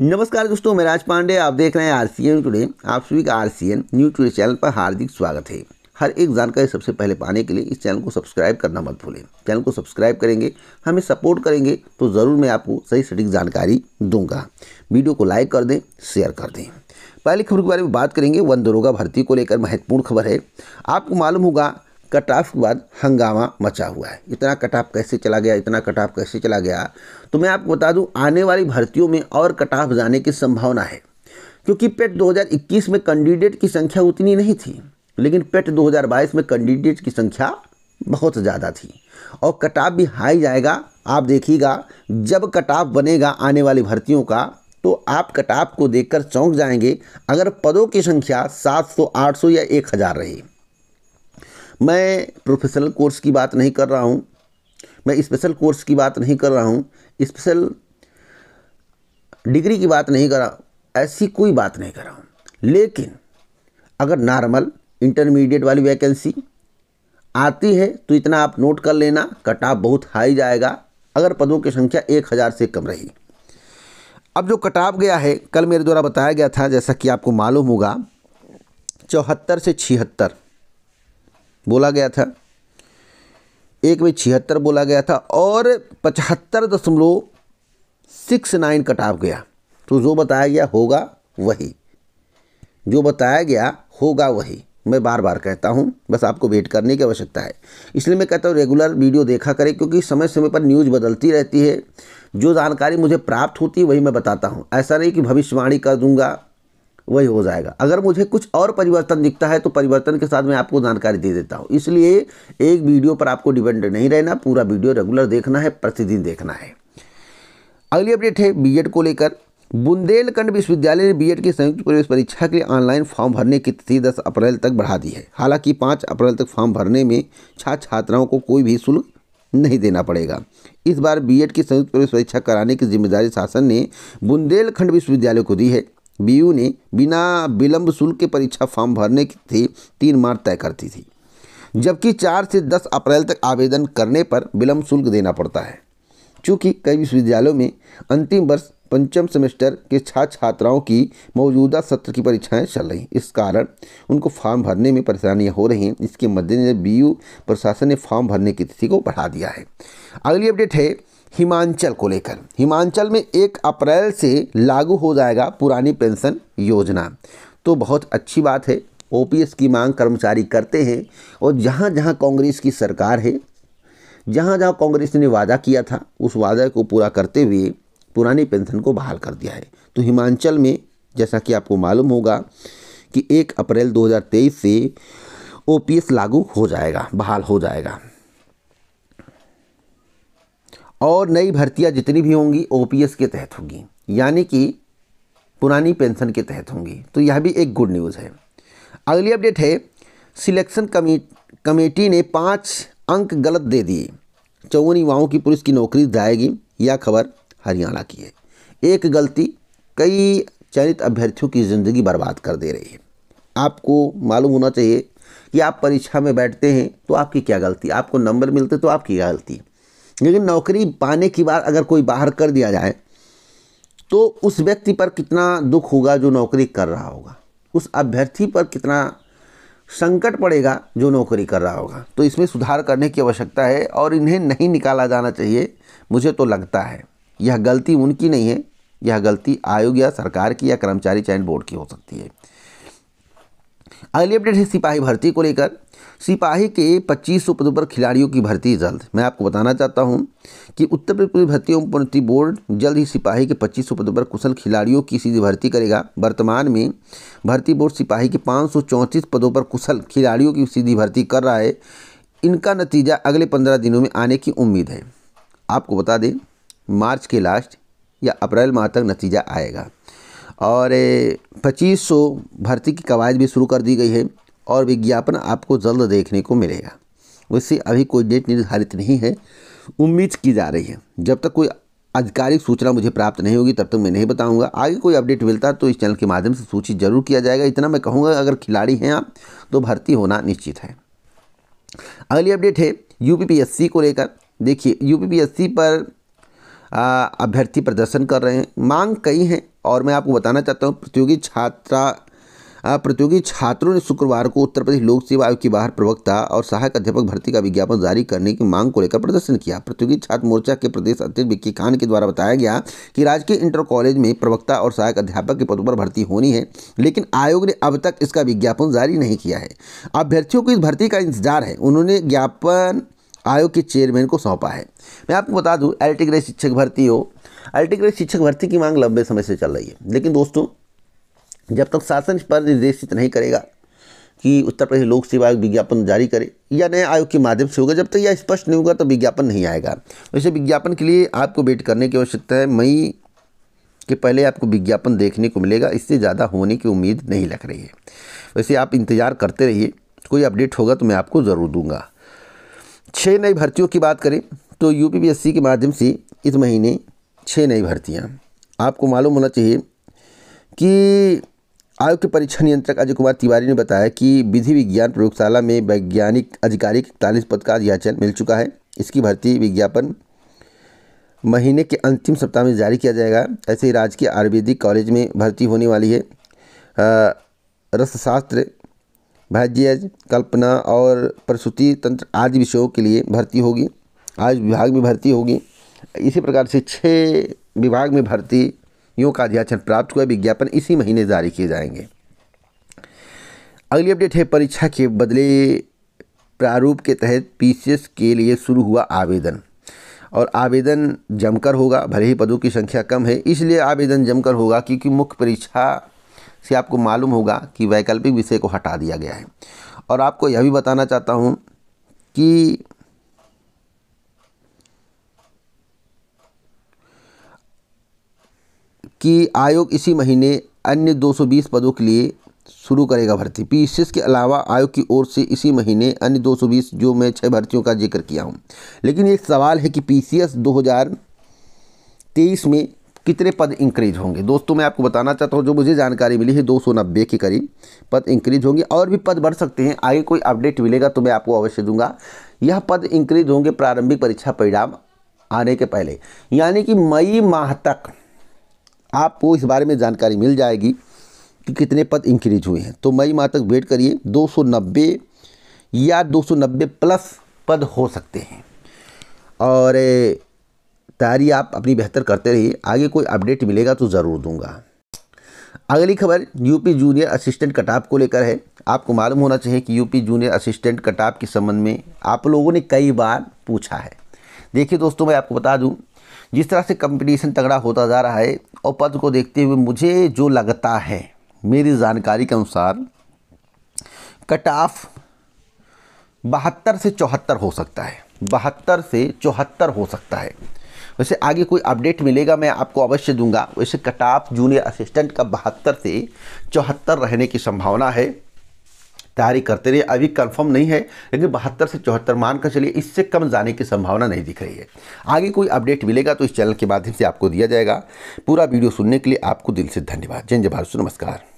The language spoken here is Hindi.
नमस्कार दोस्तों मैं राज पांडे आप देख रहे हैं आर सी एन टुडे आप सभी का R C N news today channel पर हार्दिक स्वागत है हर एक जानकारी सबसे पहले पाने के लिए इस चैनल को सब्सक्राइब करना मत भूलें चैनल को सब्सक्राइब करेंगे हमें सपोर्ट करेंगे तो ज़रूर मैं आपको सही सटीक जानकारी दूंगा वीडियो को लाइक कर दें शेयर कर दें पहली खबर के बारे में बात करेंगे वन दरोगा भर्ती को लेकर महत्वपूर्ण खबर है आपको मालूम होगा कट ऑफ के बाद हंगामा मचा हुआ है इतना कट ऑफ कैसे चला गया इतना कट ऑफ कैसे चला गया तो मैं आपको बता दूं आने वाली भर्तियों में और कट ऑफ जाने की संभावना है क्योंकि पेट 2021 में कैंडिडेट की संख्या उतनी नहीं थी लेकिन पेट 2022 में कैंडिडेट की संख्या बहुत ज़्यादा थी और कट ऑफ भी हाई जाएगा आप देखिएगा जब कट ऑफ बनेगा आने वाली भर्तियों का तो आप कट ऑफ को देखकर चौंक जाएंगे अगर पदों की संख्या 700, 800 या 1000 रही मैं प्रोफेशनल कोर्स की बात नहीं कर रहा हूँ मैं स्पेशल कोर्स की बात नहीं कर रहा हूँ स्पेशल डिग्री की बात नहीं कर रहा ऐसी कोई बात नहीं कर रहा हूँ लेकिन अगर नॉर्मल इंटरमीडिएट वाली वैकेंसी आती है तो इतना आप नोट कर लेना कट ऑफ बहुत हाई जाएगा अगर पदों की संख्या एक हज़ार से कम रही अब जो कट ऑफ गया है कल मेरे द्वारा बताया गया था जैसा कि आपको मालूम होगा चौहत्तर से छिहत्तर बोला गया था एक में छिहत्तर बोला गया था और पचहत्तर दशमलव सिक्स नाइन कट ऑफ गया तो जो बताया गया होगा वही जो बताया गया होगा वही मैं बार बार कहता हूँ बस आपको वेट करने की आवश्यकता है इसलिए मैं कहता हूँ रेगुलर वीडियो देखा करें क्योंकि समय समय पर न्यूज़ बदलती रहती है जो जानकारी मुझे प्राप्त होती है वही मैं बताता हूँ ऐसा नहीं कि भविष्यवाणी कर दूंगा वही हो जाएगा अगर मुझे कुछ और परिवर्तन दिखता है तो परिवर्तन के साथ मैं आपको जानकारी दे देता हूँ इसलिए एक वीडियो पर आपको डिपेंड नहीं रहना पूरा वीडियो रेगुलर देखना है प्रतिदिन देखना है अगली अपडेट है बी को लेकर बुंदेलखंड विश्वविद्यालय ने बीएड की संयुक्त प्रवेश परीक्षा के लिए ऑनलाइन फॉर्म भरने की तिथि 10 अप्रैल तक बढ़ा दी है हालांकि 5 अप्रैल तक फॉर्म भरने में छात्र छात्राओं को कोई भी शुल्क नहीं देना पड़ेगा इस बार बीएड की संयुक्त प्रवेश परीक्षा कराने की जिम्मेदारी शासन ने बुंदेलखंड विश्वविद्यालय को दी है बीयू ने बिना विलंब शुल्क के परीक्षा फॉर्म भरने की थी तीन मार्च तय करती थी जबकि चार से दस अप्रैल तक आवेदन करने पर विलंब शुल्क देना पड़ता है चूँकि कई विश्वविद्यालयों में अंतिम वर्ष पंचम सेमेस्टर के छात्र छात्राओं की मौजूदा सत्र की परीक्षाएं चल रही इस कारण उनको फॉर्म भरने में परेशानियां हो रही हैं इसके मद्देनजर बीयू प्रशासन ने फॉर्म भरने की तिथि को बढ़ा दिया है अगली अपडेट है हिमाचल को लेकर हिमाचल में एक अप्रैल से लागू हो जाएगा पुरानी पेंशन योजना तो बहुत अच्छी बात है ओपीएस की मांग कर्मचारी करते हैं और जहाँ जहाँ कांग्रेस की सरकार है जहाँ जहाँ कांग्रेस ने वादा किया था उस वादा को पूरा करते हुए पुरानी पेंशन को बहाल कर दिया है तो हिमाचल में जैसा कि आपको मालूम होगा कि एक अप्रैल 2023 से ओ लागू हो जाएगा बहाल हो जाएगा और नई भर्तियाँ जितनी भी होंगी ओ के तहत होंगी यानी कि पुरानी पेंशन के तहत होंगी तो यह भी एक गुड न्यूज़ है अगली अपडेट है सिलेक्शन कमी कमेटी ने पाँच अंक गलत दे दिए चौवन युवाओं की पुलिस की नौकरी जाएगी यह खबर हरियाणा की है एक गलती कई चयनित अभ्यर्थियों की ज़िंदगी बर्बाद कर दे रही है आपको मालूम होना चाहिए कि आप परीक्षा में बैठते हैं तो आपकी क्या गलती आपको नंबर मिलते तो आपकी क्या गलती लेकिन नौकरी पाने की बात अगर कोई बाहर कर दिया जाए तो उस व्यक्ति पर कितना दुख होगा जो नौकरी कर रहा होगा उस अभ्यर्थी पर कितना संकट पड़ेगा जो नौकरी कर रहा होगा तो इसमें सुधार करने की आवश्यकता है और इन्हें नहीं निकाला जाना चाहिए मुझे तो लगता है यह गलती उनकी नहीं है यह गलती आयोग या सरकार की या कर्मचारी चयन बोर्ड की हो सकती है अगली अपडेट है सिपाही भर्ती को लेकर सिपाही के पच्चीस सौ पदों पर खिलाड़ियों की भर्ती जल्द मैं आपको बताना चाहता हूं कि उत्तर प्रदेश पुलिस भर्ती एवं बोर्ड जल्द ही सिपाही के पच्चीस सौ पदों पर कुशल खिलाड़ियों की सीधी भर्ती करेगा वर्तमान में भर्ती बोर्ड सिपाही के पाँच सौ चौंतीस पदों पर कुशल खिलाड़ियों की सीधी भर्ती कर रहा है इनका नतीजा अगले पंद्रह दिनों में आने की उम्मीद है आपको बता दें मार्च के लास्ट या अप्रैल माह तक नतीजा आएगा और पच्चीस सौ भर्ती की कवायद भी शुरू कर दी गई है और विज्ञापन आपको जल्द देखने को मिलेगा वैसे अभी कोई डेट निर्धारित नहीं है उम्मीद की जा रही है जब तक कोई आधिकारिक सूचना मुझे प्राप्त नहीं होगी तब तक मैं नहीं बताऊंगा आगे कोई अपडेट मिलता है तो इस चैनल के माध्यम से सूचित जरूर किया जाएगा इतना मैं कहूँगा अगर खिलाड़ी हैं आप तो भर्ती होना निश्चित है अगली अपडेट है यूपीपीएससी को लेकर देखिए यूपीपीएससी पर अभ्यर्थी प्रदर्शन कर रहे हैं मांग कई हैं और मैं आपको बताना चाहता हूँ प्रतियोगी छात्रा प्रतियोगी छात्रों ने शुक्रवार को उत्तर प्रदेश लोक सेवा आयोग के बाहर प्रवक्ता और सहायक अध्यापक भर्ती का विज्ञापन जारी करने की मांग को लेकर प्रदर्शन किया प्रतियोगी छात्र मोर्चा के प्रदेश अध्यक्ष विक्की खान के द्वारा बताया गया कि राजकीय इंटर कॉलेज में प्रवक्ता और सहायक अध्यापक के पदों पर भर्ती होनी है लेकिन आयोग ने अब तक इसका विज्ञापन जारी नहीं किया है अभ्यर्थियों को इस भर्ती का इंतजार है उन्होंने ज्ञापन आयोग के चेयरमैन को सौंपा है मैं आपको बता दूं एल्टी ग्रेड शिक्षक भर्ती हो एल्टी ग्रेड शिक्षक भर्ती की मांग लंबे समय से चल रही है लेकिन दोस्तों जब तक शासन इस पर निर्देशित नहीं करेगा कि उत्तर प्रदेश लोक सेवा आयोग विज्ञापन जारी करे या नए आयोग के माध्यम से होगा जब तक यह स्पष्ट नहीं होगा तो विज्ञापन नहीं आएगा वैसे विज्ञापन के लिए आपको वेट करने की आवश्यकता है मई के पहले आपको विज्ञापन देखने को मिलेगा इससे ज़्यादा होने की उम्मीद नहीं लग रही है वैसे आप इंतज़ार करते रहिए कोई अपडेट होगा तो मैं आपको ज़रूर दूंगा छः नई भर्तियों की बात करें तो यू के माध्यम से इस महीने छः नई भर्तियाँ आपको मालूम होना चाहिए कि आयोग के परीक्षा नियंत्रक अजय कुमार तिवारी ने बताया कि विधि विज्ञान प्रयोगशाला में वैज्ञानिक अधिकारी इकतालीस पद का अध्याचन मिल चुका है इसकी भर्ती विज्ञापन महीने के अंतिम सप्ताह में जारी किया जाएगा ऐसे ही राजकीय आयुर्वेदिक कॉलेज में भर्ती होने वाली है रसशास्त्र भाज्यज कल्पना और प्रसूति तंत्र आदि विषयों के लिए भर्ती होगी आज विभाग में भर्ती होगी इसी प्रकार से छः विभाग में भर्ती यूँ का अध्याचन प्राप्त हुआ विज्ञापन इसी महीने जारी किए जाएंगे अगली अपडेट है परीक्षा के बदले प्रारूप के तहत पीसीएस के लिए शुरू हुआ आवेदन और आवेदन जमकर होगा भले ही पदों की संख्या कम है इसलिए आवेदन जमकर होगा क्योंकि मुख्य परीक्षा से आपको मालूम होगा कि वैकल्पिक विषय को हटा दिया गया है और आपको यह भी बताना चाहता हूँ कि कि आयोग इसी महीने अन्य 220 पदों के लिए शुरू करेगा भर्ती पी के अलावा आयोग की ओर से इसी महीने अन्य 220 जो मैं छः भर्तियों का जिक्र किया हूँ लेकिन एक सवाल है कि पी सी तेईस में कितने पद इंक्रीज होंगे दोस्तों मैं आपको बताना चाहता हूँ जो मुझे जानकारी मिली है दो सौ नब्बे के करीब पद इंक्रीज होंगे और भी पद बढ़ सकते हैं आगे कोई अपडेट मिलेगा तो मैं आपको अवश्य दूंगा यह पद इंक्रीज होंगे प्रारंभिक परीक्षा परिणाम आने के पहले यानी कि मई माह तक आपको इस बारे में जानकारी मिल जाएगी कि कितने पद इंक्रीज हुए हैं तो मई माह तक वेट करिए 290 या 290 प्लस पद हो सकते हैं और तैयारी आप अपनी बेहतर करते रहिए आगे कोई अपडेट मिलेगा तो ज़रूर दूंगा अगली खबर यूपी जूनियर असिस्टेंट कटाप को लेकर है आपको मालूम होना चाहिए कि यूपी जूनियर असिस्टेंट कटाप के संबंध में आप लोगों ने कई बार पूछा है देखिए दोस्तों मैं आपको बता दूं जिस तरह से कंपटीशन तगड़ा होता जा रहा है और पद को देखते हुए मुझे जो लगता है मेरी जानकारी के अनुसार कट ऑफ बहत्तर से चौहत्तर हो सकता है बहत्तर से चौहत्तर हो सकता है वैसे आगे कोई अपडेट मिलेगा मैं आपको अवश्य दूंगा वैसे कट ऑफ जूनियर असिस्टेंट का बहत्तर से चौहत्तर रहने की संभावना है तैयारी करते रहिए अभी कंफर्म नहीं है लेकिन बहत्तर से चौहत्तर मान कर चलिए इससे कम जाने की संभावना नहीं दिख रही है आगे कोई अपडेट मिलेगा तो इस चैनल के माध्यम से आपको दिया जाएगा पूरा वीडियो सुनने के लिए आपको दिल से धन्यवाद जय जय भारत नमस्कार